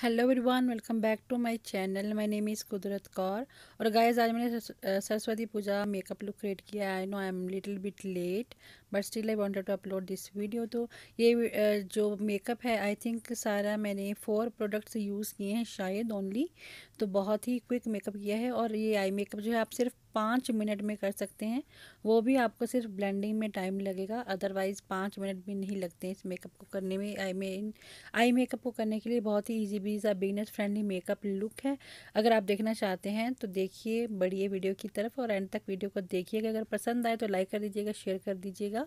hello everyone welcome back to my channel my name is Kudrat Kaur और guys आज मैंने Saraswati Puja makeup look create किया I know I am little bit late but still I wanted to upload this video तो ये जो makeup है I think सारा मैंने फ़ोर प्रोडक्ट्स यूज़ किए हैं शायद ओनली तो बहुत ही क्विक मेकअप किया है और ये आई मेकअप जो है आप सिर्फ पाँच मिनट में कर सकते हैं वो भी आपको सिर्फ ब्लेंडिंग में टाइम लगेगा अदरवाइज़ पाँच मिनट भी नहीं लगते इस मेकअप को करने में आई मीन आई मेकअप को करने के लिए बहुत ही ईजी बीज a beginner friendly makeup look है अगर आप देखना चाहते हैं तो देखिए बढ़िए वीडियो की तरफ और एंड तक वीडियो को देखिएगा अगर पसंद आए तो लाइक कर दीजिएगा शेयर कर दीजिएगा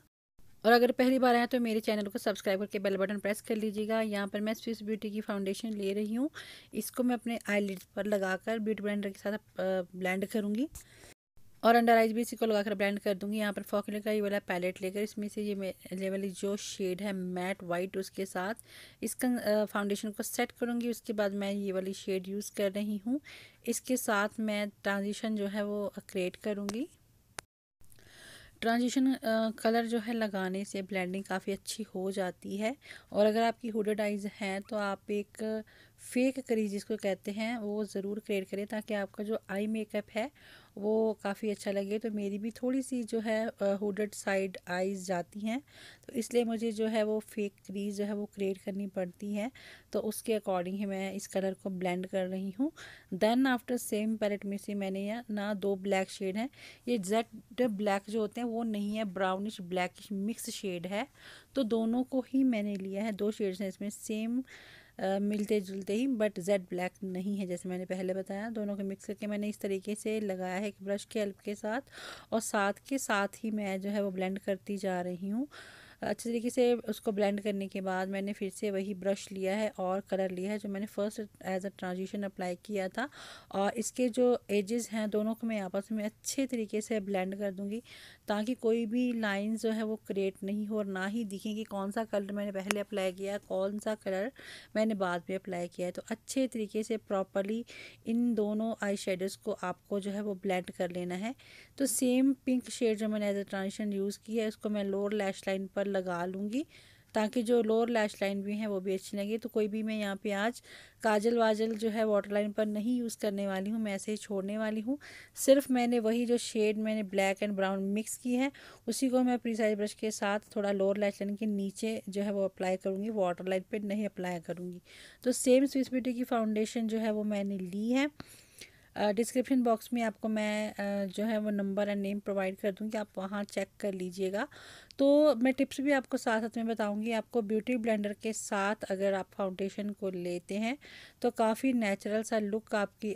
और अगर पहली बार आया तो मेरे चैनल को सब्सक्राइब करके बेल बटन प्रेस कर लीजिएगा यहाँ पर मैं स्विस ब्यूटी की फाउंडेशन ले रही हूँ इसको मैं अपने आई पर लगाकर ब्यूटी ब्लेंडर के साथ ब्लेंड करूँगी और अंडर आइज भी इसी को लगाकर ब्लेंड कर दूंगी यहाँ पर फॉकलर का ये वाला पैलेट लेकर इसमें से ये ले वाली जो शेड है मैट वाइट उसके साथ इसका फाउंडेशन को सेट करूँगी उसके बाद मैं ये वाली शेड यूज़ कर रही हूँ इसके साथ मैं ट्रांजिशन जो है वो क्रिएट करूँगी ट्रांजिशन कलर जो है लगाने से ब्लेंडिंग काफ़ी अच्छी हो जाती है और अगर आपकी हुडेड आइज़ हैं तो आप एक फेक करीज जिसको कहते हैं वो ज़रूर क्रिएट करें ताकि आपका जो आई मेकअप है वो काफ़ी अच्छा लगे तो मेरी भी थोड़ी सी जो है हुडेड साइड आईज जाती हैं तो इसलिए मुझे जो है वो फेक क्रीज जो है वो क्रिएट करनी पड़ती है तो उसके अकॉर्डिंग ही मैं इस कलर को ब्लेंड कर रही हूँ देन आफ्टर सेम पैलेट में से मैंने यह ना दो ब्लैक शेड हैं ये जेड ब्लैक जो होते हैं वो नहीं है ब्राउनिश ब्लैक मिक्स शेड है तो दोनों को ही मैंने लिया है दो शेड्स हैं इसमें सेम मिलते जुलते ही बट जेड ब्लैक नहीं है जैसे मैंने पहले बताया दोनों को मिक्स करके मैंने इस तरीके से लगाया है एक ब्रश के हेल्प के साथ और साथ के साथ ही मैं जो है वो ब्लेंड करती जा रही हूँ अच्छे तरीके से उसको ब्लेंड करने के बाद मैंने फिर से वही ब्रश लिया है और कलर लिया है जो मैंने first as a transition apply किया था और इसके जो एजेस हैं दोनों को मैं आपस में अच्छे तरीके से ब्लेंड कर दूँगी ताकि कोई भी लाइन जो है वो क्रिएट नहीं हो और ना ही दिखें कि कौन सा कलर मैंने पहले अप्लाई किया है कौन सा कलर मैंने बाद में अप्लाई किया है तो अच्छे तरीके से प्रॉपरली इन दोनों आई शेडर्स को आपको जो है वो ब्लेंड कर लेना है तो सेम पिंक शेड जो मैंने एज अ ट्रांजिशन यूज़ की है उसको मैं लोअर लैश लाइन पर लगा लूँगी ताकि जो लोअर लैश लाइन भी है वो भी अच्छी लगे तो कोई भी मैं यहाँ पे आज काजल वाजल जो है वाटर लाइन पर नहीं यूज़ करने वाली हूँ मैं ऐसे ही छोड़ने वाली हूँ सिर्फ मैंने वही जो शेड मैंने ब्लैक एंड ब्राउन मिक्स की है उसी को मैं प्रीसाइज ब्रश के साथ थोड़ा लोअर लैश लाइन के नीचे जो है वो अप्लाई करूँगी वाटर लाइन पर नहीं अप्लाई करूँगी तो सेम स्विस ब्यूटी की फाउंडेशन जो है वो मैंने ली है डिस्क्रिप्शन बॉक्स में आपको मैं जो है वो नंबर एंड नेम प्रोवाइड कर दूँगी आप वहाँ चेक कर लीजिएगा तो मैं टिप्स भी आपको साथ साथ में बताऊँगी आपको ब्यूटी ब्लेंडर के साथ अगर आप फाउंडेशन को लेते हैं तो काफ़ी नेचुरल सा लुक आपकी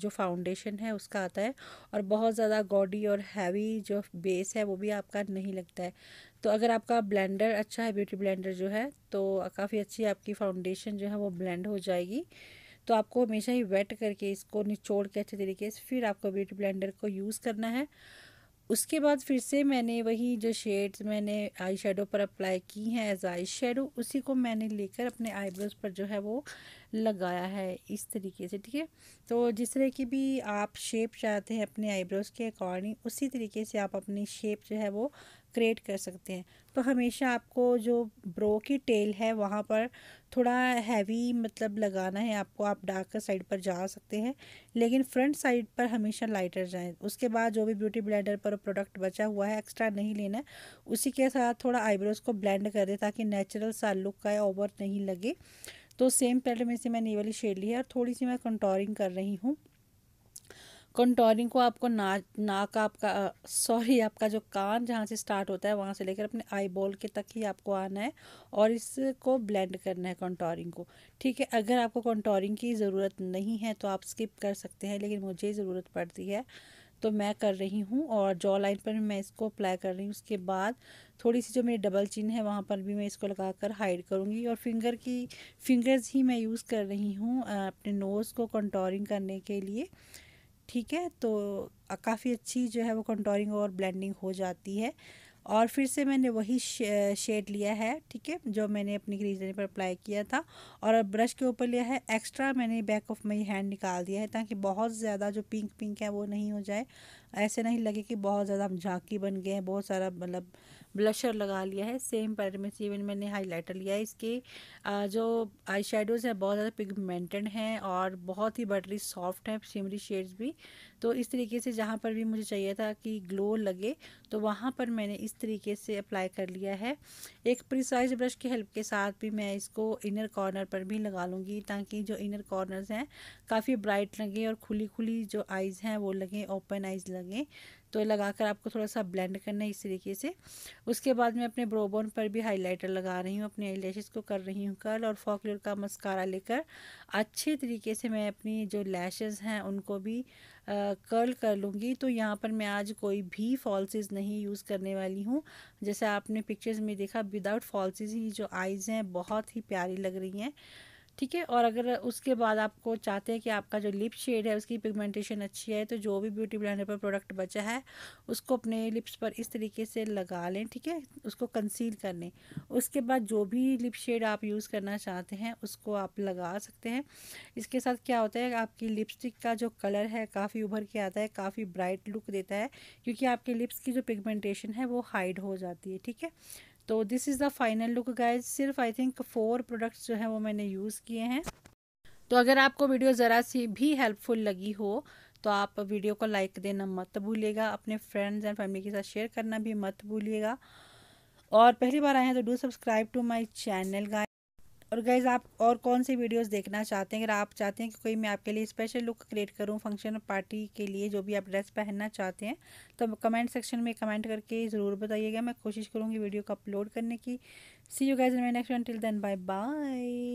जो फाउंडेशन है उसका आता है और बहुत ज़्यादा गॉडी और हैवी जो बेस है वो भी आपका नहीं लगता है तो अगर आपका ब्लेंडर अच्छा है ब्यूटी ब्लेंडर जो है तो काफ़ी अच्छी आपकी फाउंडेशन जो है वो ब्लेंड हो जाएगी तो आपको हमेशा ही वेट करके इसको निचोड़ के अच्छे तरीके से फिर आपको ब्यूटी ब्लेंडर को यूज़ करना है उसके बाद फिर से मैंने वही जो शेड्स मैंने आई शेडो पर अप्लाई की हैं एज आई शेडो उसी को मैंने लेकर अपने आईब्रोज पर जो है वो लगाया है इस तरीके से ठीक है तो जिस तरह की भी आप शेप चाहते हैं अपने आईब्रोज़ के अकॉर्डिंग उसी तरीके से आप अपनी शेप जो है वो क्रिएट कर सकते हैं तो हमेशा आपको जो ब्रो की टेल है वहाँ पर थोड़ा हैवी मतलब लगाना है आपको आप डार्क साइड पर जा सकते हैं लेकिन फ्रंट साइड पर हमेशा लाइटर जाएं उसके बाद जो भी ब्यूटी ब्लेंडर पर प्रोडक्ट बचा हुआ है एक्स्ट्रा नहीं लेना उसी के साथ थोड़ा आईब्रोज़ को ब्लेंड कर दें ताकि नेचुरल सा लुक का ओवर नहीं लगे तो सेम पहले में से मैंने ये वाली शेड ली है और थोड़ी सी मैं कंटोरिंग कर रही हूँ कंटोरिंग को आपको ना नाक आपका सॉरी आपका जो कान जहाँ से स्टार्ट होता है वहाँ से लेकर अपने आई बॉल के तक ही आपको आना है और इसको ब्लेंड करना है कंटोरिंग को ठीक है अगर आपको कंटोरिंग की ज़रूरत नहीं है तो आप स्किप कर सकते हैं लेकिन मुझे ज़रूरत पड़ती है तो मैं कर रही हूँ और जॉ लाइन पर मैं इसको अप्लाई कर रही हूँ उसके बाद थोड़ी सी जो मेरी डबल चिन है वहाँ पर भी मैं इसको लगा कर हाइड करूँगी और फिंगर की फिंगर्स ही मैं यूज़ कर रही हूँ अपने नोज़ को कंटोरिंग करने के लिए ठीक है तो काफ़ी अच्छी जो है वो कंटोरिंग और ब्लेंडिंग हो जाती है और फिर से मैंने वही शेड लिया है ठीक है जो मैंने अपनी क्रीज पर अप्लाई किया था और ब्रश के ऊपर लिया है एक्स्ट्रा मैंने बैक ऑफ माई हैंड निकाल दिया है ताकि बहुत ज़्यादा जो पिंक पिंक है वो नहीं हो जाए ऐसे नहीं लगे कि बहुत ज़्यादा हम झांकी बन गए हैं बहुत सारा मतलब ब्लशर लगा लिया है सेम पैटर्न में इवन मैंने हाईलाइटर लिया है इसके जो आई शेडोज़ हैं बहुत ज़्यादा पिगमेंटेड हैं और बहुत ही बटरी सॉफ्ट हैं शिमरी शेड्स भी तो इस तरीके से जहाँ पर भी मुझे चाहिए था कि ग्लो लगे तो वहाँ पर मैंने इस तरीके से अप्लाई कर लिया है एक प्रिसाइज ब्रश की हेल्प के साथ भी मैं इसको इनर कॉर्नर पर भी लगा लूँगी ताकि जो इनर कॉर्नर हैं काफ़ी ब्राइट लगें और खुली खुली जो आइज़ हैं वो लगें ओपन आइज़ लगें लगें तो लगाकर आपको थोड़ा सा ब्लेंड करना है इस तरीके से उसके बाद मैं अपने ब्रोबोन पर भी हाइलाइटर लगा रही हूँ अपने आई को कर रही हूँ कर्ल और फॉकलर का मस्कारा लेकर अच्छे तरीके से मैं अपनी जो लैशेज़ हैं उनको भी आ, कर्ल कर लूँगी तो यहाँ पर मैं आज कोई भी फॉल्सेज नहीं यूज़ करने वाली हूँ जैसे आपने पिक्चर्स में देखा विदाउट फॉल्सेज ही जो आइज़ हैं बहुत ही प्यारी लग रही हैं ठीक है और अगर उसके बाद आपको चाहते हैं कि आपका जो लिप शेड है उसकी पिगमेंटेशन अच्छी है तो जो भी ब्यूटी ब्लेंडर पर प्रोडक्ट बचा है उसको अपने लिप्स पर इस तरीके से लगा लें ठीक है उसको कंसील कर लें उसके बाद जो भी लिप शेड आप यूज़ करना चाहते हैं उसको आप लगा सकते हैं इसके साथ क्या होता है आपकी लिपस्टिक का जो कलर है काफ़ी उभर के आता है काफ़ी ब्राइट लुक देता है क्योंकि आपके लिप्स की जो पिगमेंटेशन है वो हाइड हो जाती है ठीक है तो this is the final look guys सिर्फ आई थिंक फोर प्रोडक्ट्स जो हैं वो मैंने यूज़ किए हैं तो अगर आपको वीडियो ज़रा सी भी हेल्पफुल लगी हो तो आप वीडियो को लाइक देना मत भूलिएगा अपने फ्रेंड्स एंड फैमिली के साथ शेयर करना भी मत भूलिएगा और पहली बार आए हैं तो do subscribe to my channel guys और गैज़ आप और कौन सी वीडियोस देखना चाहते हैं अगर आप चाहते हैं कि कोई मैं आपके लिए स्पेशल लुक क्रिएट करूं फंक्शन पार्टी के लिए जो भी आप ड्रेस पहनना चाहते हैं तो कमेंट सेक्शन में कमेंट करके ज़रूर बताइएगा मैं कोशिश करूँगी वीडियो को अपलोड करने की सी यू गैज मैं next till then bye bye